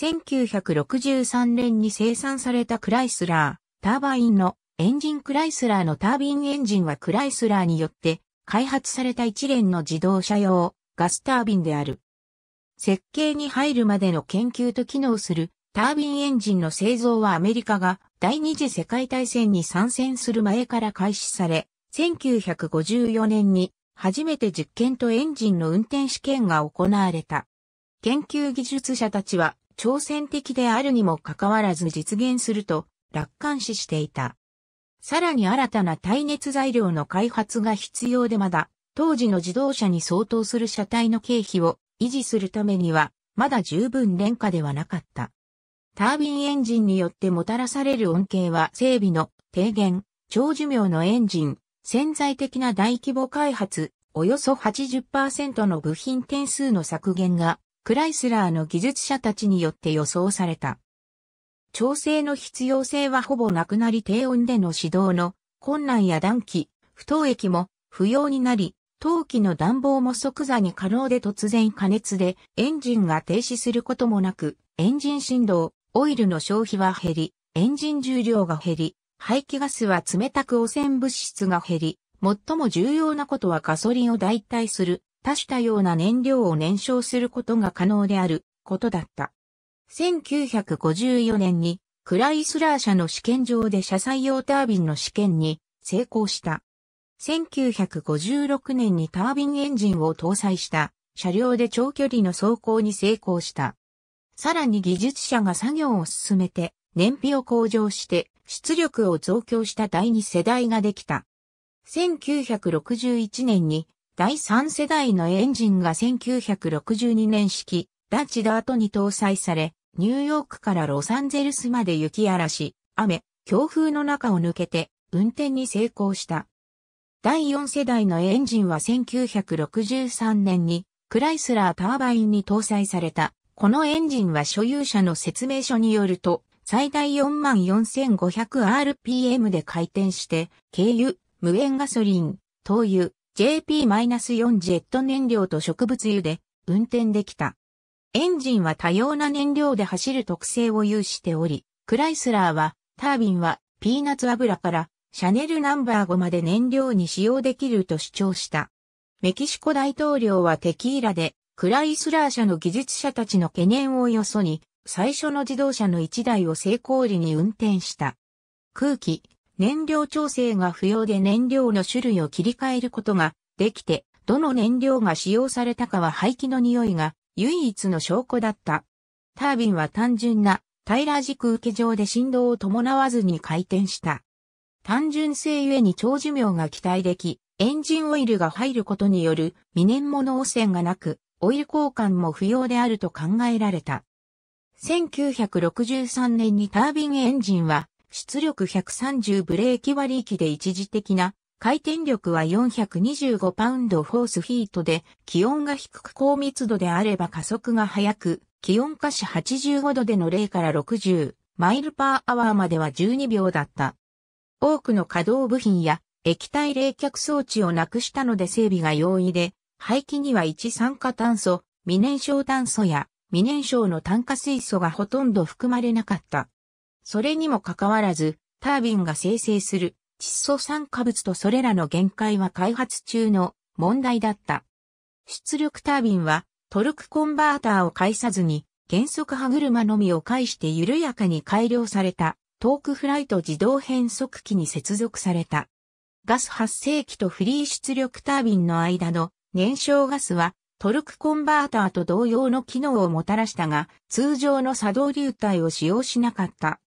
1963年に生産されたクライスラー、ターバインのエンジンクライスラーのタービンエンジンはクライスラーによって開発された一連の自動車用ガスタービンである。設計に入るまでの研究と機能するタービンエンジンの製造はアメリカが第二次世界大戦に参戦する前から開始され、1954年に初めて実験とエンジンの運転試験が行われた。研究技術者たちは挑戦的であるにもかかわらず実現すると楽観視していた。さらに新たな耐熱材料の開発が必要でまだ、当時の自動車に相当する車体の経費を維持するためには、まだ十分廉価ではなかった。タービンエンジンによってもたらされる恩恵は整備の低減、長寿命のエンジン、潜在的な大規模開発、およそ80%の部品点数の削減がクライスラーの技術者たちによって予想された。調整の必要性はほぼなくなり低温での指導の困難や暖気、不凍液も不要になり、陶器の暖房も即座に可能で突然加熱でエンジンが停止することもなく、エンジン振動、オイルの消費は減り、エンジン重量が減り、排気ガスは冷たく汚染物質が減り、最も重要なことはガソリンを代替する多種多様な燃料を燃焼することが可能であることだった。1954年にクライスラー社の試験場で車載用タービンの試験に成功した。1956年にタービンエンジンを搭載した車両で長距離の走行に成功した。さらに技術者が作業を進めて燃費を向上して出力を増強した第二世代ができた。1961年に第3世代のエンジンが1962年式、ダッチダートに搭載され、ニューヨークからロサンゼルスまで雪嵐、雨、強風の中を抜けて、運転に成功した。第4世代のエンジンは1963年に、クライスラーターバインに搭載された。このエンジンは所有者の説明書によると、最大 44,500rpm で回転して、軽油、無塩ガソリン、灯油、JP-4 ジェット燃料と植物油で運転できた。エンジンは多様な燃料で走る特性を有しており、クライスラーは、タービンはピーナツ油からシャネルナンバー5まで燃料に使用できると主張した。メキシコ大統領はテキーラで、クライスラー社の技術者たちの懸念をよそに、最初の自動車の1台を成功裏に運転した。空気、燃料調整が不要で燃料の種類を切り替えることができて、どの燃料が使用されたかは排気の匂いが唯一の証拠だった。タービンは単純なタイラー軸受け上で振動を伴わずに回転した。単純性ゆえに長寿命が期待でき、エンジンオイルが入ることによる未燃物汚染がなく、オイル交換も不要であると考えられた。1963年にタービンエンジンは出力130ブレーキ割り機で一時的な回転力は425パウンドフォースフィートで、気温が低く高密度であれば加速が速く、気温下し85度での0から60マイルパーアワーまでは12秒だった。多くの稼働部品や液体冷却装置をなくしたので整備が容易で、排気には一酸化炭素、未燃焼炭素や未燃焼の炭化水素がほとんど含まれなかった。それにもかかわらず、タービンが生成する窒素酸化物とそれらの限界は開発中の問題だった。出力タービンはトルクコンバーターを介さずに減速歯車のみを介して緩やかに改良されたトークフライト自動変速機に接続された。ガス発生機とフリー出力タービンの間の燃焼ガスはトルクコンバーターと同様の機能をもたらしたが通常の作動流体を使用しなかった。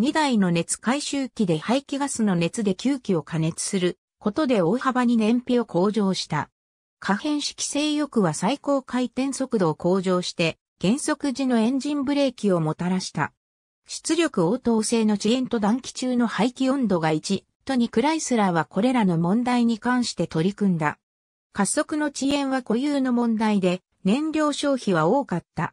2台の熱回収機で排気ガスの熱で吸気を加熱することで大幅に燃費を向上した。可変式制翼は最高回転速度を向上して、減速時のエンジンブレーキをもたらした。出力応答性の遅延と暖気中の排気温度が1とにクライスラーはこれらの問題に関して取り組んだ。加速の遅延は固有の問題で、燃料消費は多かった。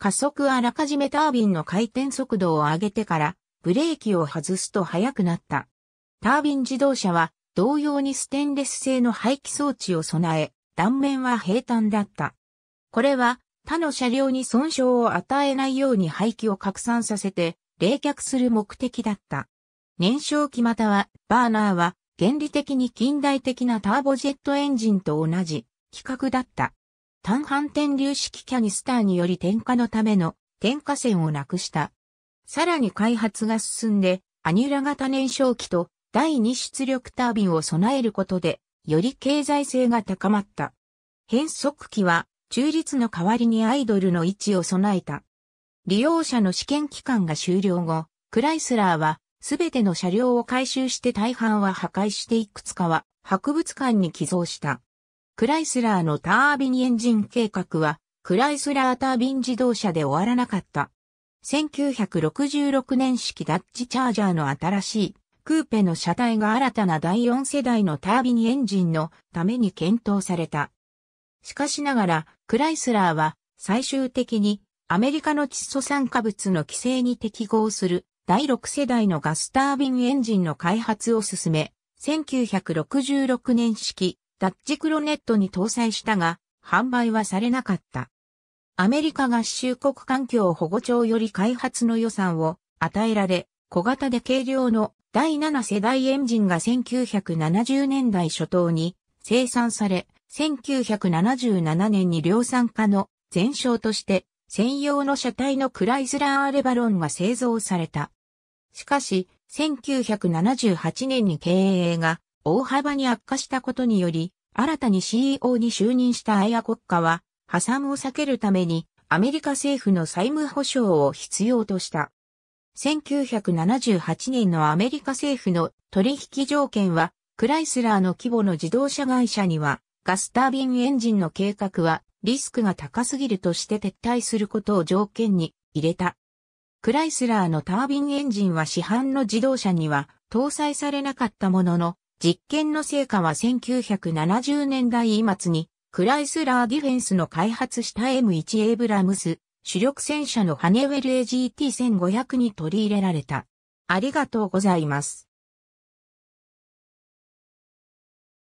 加速はあらかじめタービンの回転速度を上げてからブレーキを外すと速くなった。タービン自動車は同様にステンレス製の排気装置を備え、断面は平坦だった。これは他の車両に損傷を与えないように排気を拡散させて冷却する目的だった。燃焼機またはバーナーは原理的に近代的なターボジェットエンジンと同じ規格だった。単反転粒子機キャニスターにより点火のための点火線をなくしたさらに開発が進んで、アニュラ型燃焼機と第二出力タービンを備えることで、より経済性が高まった。変速機は、中立の代わりにアイドルの位置を備えた。利用者の試験期間が終了後、クライスラーは、すべての車両を回収して大半は破壊していくつかは、博物館に寄贈した。クライスラーのタービンエンジン計画は、クライスラータービン自動車で終わらなかった。1966年式ダッチチャージャーの新しいクーペの車体が新たな第4世代のタービンエンジンのために検討された。しかしながら、クライスラーは最終的にアメリカの窒素酸化物の規制に適合する第6世代のガスタービンエンジンの開発を進め、1966年式ダッチクロネットに搭載したが、販売はされなかった。アメリカ合衆国環境保護庁より開発の予算を与えられ、小型で軽量の第7世代エンジンが1970年代初頭に生産され、1977年に量産化の前哨として専用の車体のクライズラーアレバロンが製造された。しかし、1978年に経営が大幅に悪化したことにより、新たに CEO に就任したアア国家は、破産を避けるためにアメリカ政府の債務保障を必要とした。1978年のアメリカ政府の取引条件は、クライスラーの規模の自動車会社には、ガスタービンエンジンの計画はリスクが高すぎるとして撤退することを条件に入れた。クライスラーのタービンエンジンは市販の自動車には搭載されなかったものの、実験の成果は1970年代末にクライスラーディフェンスの開発した M1 エイブラムス、主力戦車のハネウェル AGT1500 に取り入れられた。ありがとうございます。